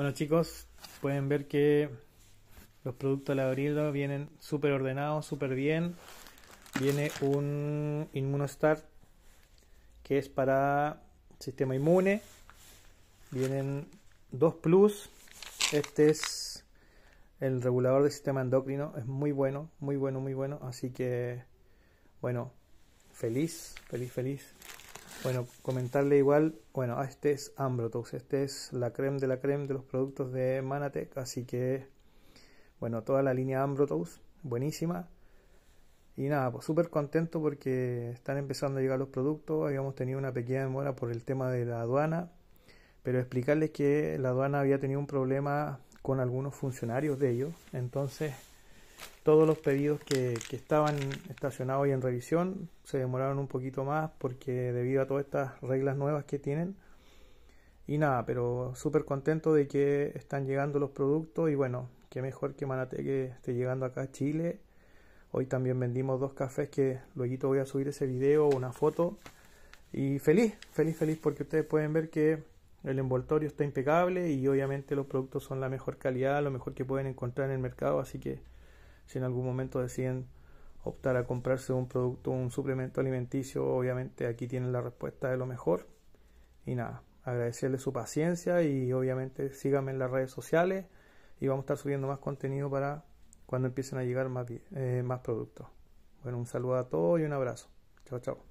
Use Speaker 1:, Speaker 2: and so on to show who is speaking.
Speaker 1: Bueno chicos, pueden ver que los productos la abrirlo vienen súper ordenados, súper bien. Viene un Inmunostar que es para sistema inmune. Vienen dos plus. Este es el regulador del sistema endocrino. Es muy bueno, muy bueno, muy bueno. Así que, bueno, feliz, feliz, feliz bueno, comentarle igual, bueno, ah, este es Ambrotox, este es la creme de la creme de los productos de Manatec, así que, bueno, toda la línea Ambrotox, buenísima. Y nada, pues súper contento porque están empezando a llegar los productos, habíamos tenido una pequeña demora por el tema de la aduana, pero explicarles que la aduana había tenido un problema con algunos funcionarios de ellos, entonces todos los pedidos que, estaban estacionados y en revisión se demoraron un poquito más porque debido a todas estas reglas nuevas que tienen. Y nada, pero súper contento de que están llegando los productos y bueno, qué mejor que Manateque esté llegando acá a Chile. Hoy también vendimos dos cafés que luego voy a subir ese video o una foto. Y feliz, feliz, feliz porque ustedes pueden ver que el envoltorio está impecable y obviamente los productos son la mejor calidad, lo mejor que pueden encontrar en el mercado. Así que si en algún momento deciden optar a comprarse un producto, un suplemento alimenticio, obviamente aquí tienen la respuesta de lo mejor. Y nada, agradecerle su paciencia y obviamente síganme en las redes sociales y vamos a estar subiendo más contenido para cuando empiecen a llegar más, eh, más productos. Bueno, un saludo a todos y un abrazo. Chao, chao.